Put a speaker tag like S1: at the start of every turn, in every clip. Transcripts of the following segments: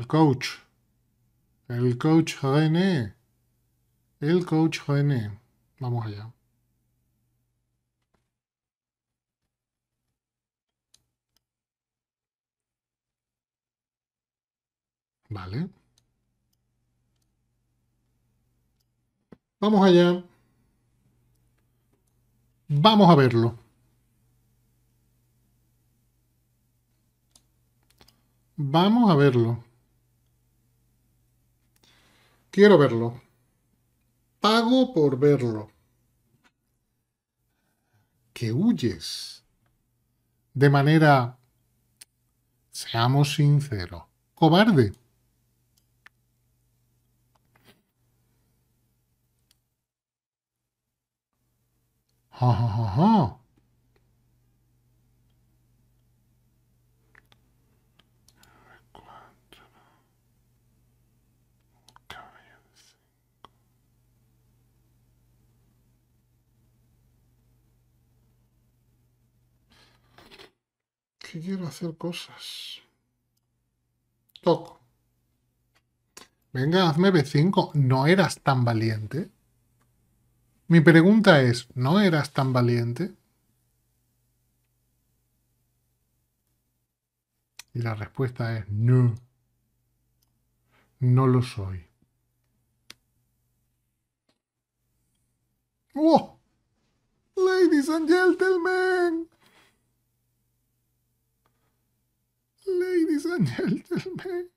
S1: El coach. El coach René. El coach René. Vamos allá. Vale. Vamos allá. Vamos a verlo. Vamos a verlo. Quiero verlo. Pago por verlo. Que huyes. De manera, seamos sinceros, cobarde. quiero hacer cosas. Toco. Venga, hazme B5. ¿No eras tan valiente? Mi pregunta es, ¿no eras tan valiente? Y la respuesta es, no. No lo soy. ¡Oh! Ladies and gentlemen. Ladies and gentlemen.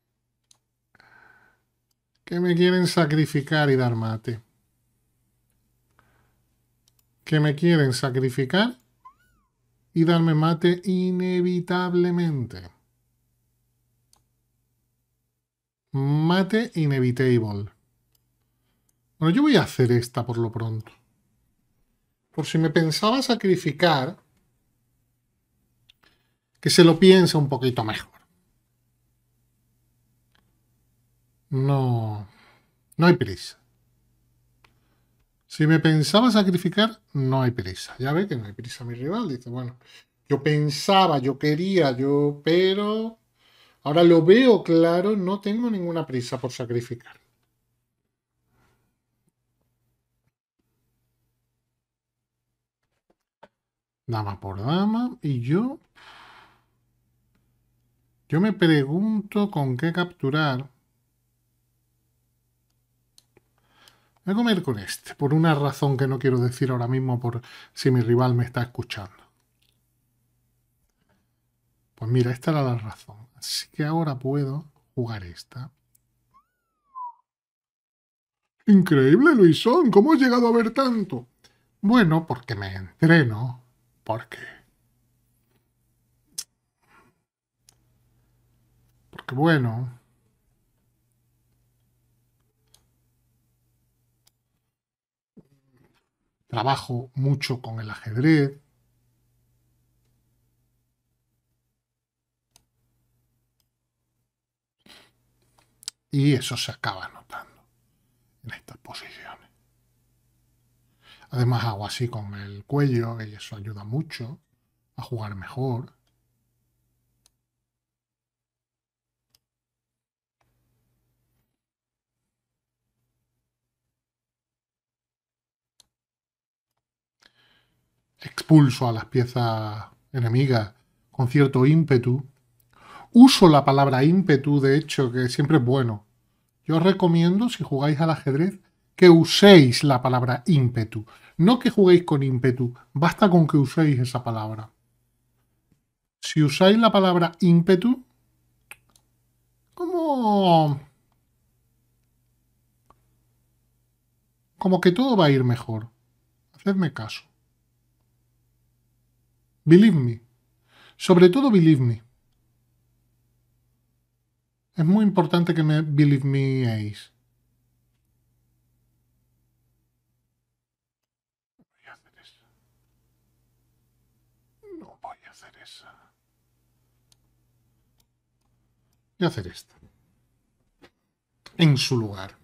S1: Que me quieren sacrificar y dar mate. Que me quieren sacrificar y darme mate inevitablemente. Mate inevitable. Bueno, yo voy a hacer esta por lo pronto. Por si me pensaba sacrificar, que se lo piense un poquito mejor. No, no hay prisa. Si me pensaba sacrificar, no hay prisa. Ya ve que no hay prisa mi rival. Dice, bueno, yo pensaba, yo quería, yo, pero ahora lo veo claro, no tengo ninguna prisa por sacrificar. Dama por dama, y yo yo me pregunto con qué capturar. Voy a comer con este, por una razón que no quiero decir ahora mismo por si mi rival me está escuchando. Pues mira, esta era la razón. Así que ahora puedo jugar esta. Increíble, Luisón, ¿cómo has llegado a ver tanto? Bueno, porque me entreno. porque. bueno. Trabajo mucho con el ajedrez. Y eso se acaba notando en estas posiciones. Además hago así con el cuello y eso ayuda mucho a jugar mejor. expulso a las piezas enemigas con cierto ímpetu. Uso la palabra ímpetu, de hecho, que siempre es bueno. Yo os recomiendo, si jugáis al ajedrez, que uséis la palabra ímpetu. No que juguéis con ímpetu, basta con que uséis esa palabra. Si usáis la palabra ímpetu, como... Como que todo va a ir mejor. Hacedme caso. Believe me. Sobre todo believe me. Es muy importante que me believe meéis. No voy a hacer esa. Voy a hacer esto. En su lugar.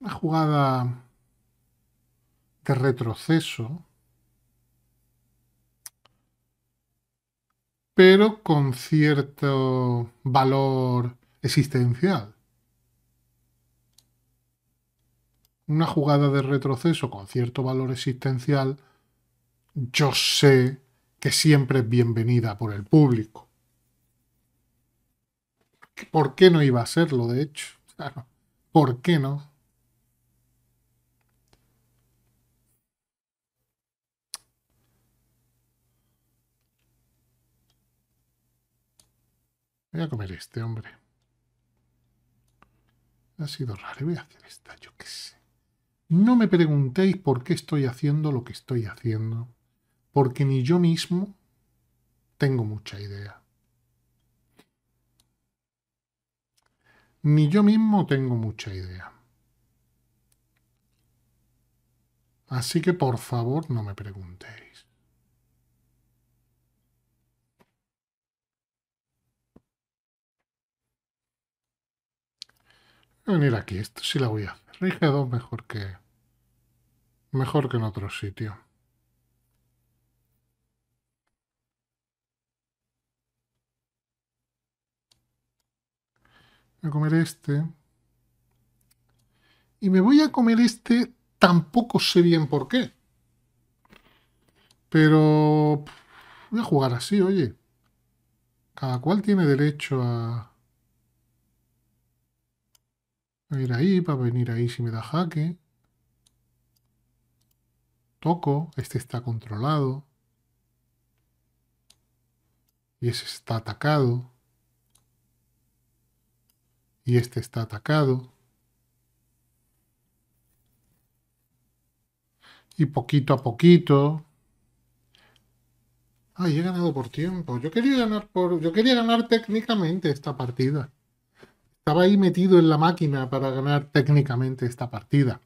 S1: Una jugada de retroceso pero con cierto valor existencial. Una jugada de retroceso con cierto valor existencial, yo sé que siempre es bienvenida por el público. ¿Por qué no iba a serlo, de hecho? ¿por qué no? Voy a comer este, hombre. Ha sido raro. Voy a hacer esta, yo qué sé. No me preguntéis por qué estoy haciendo lo que estoy haciendo. Porque ni yo mismo tengo mucha idea. Ni yo mismo tengo mucha idea. Así que por favor no me preguntéis. venir ah, aquí, esto sí la voy a hacer. Rige mejor que... Mejor que en otro sitio. Voy a comer este. Y me voy a comer este, tampoco sé bien por qué. Pero... Voy a jugar así, oye. Cada cual tiene derecho a a ir ahí para venir ahí si me da jaque. Toco, este está controlado. Y ese está atacado. Y este está atacado. Y poquito a poquito. Ay, he ganado por tiempo. Yo quería ganar por. Yo quería ganar técnicamente esta partida. Estaba ahí metido en la máquina para ganar técnicamente esta partida.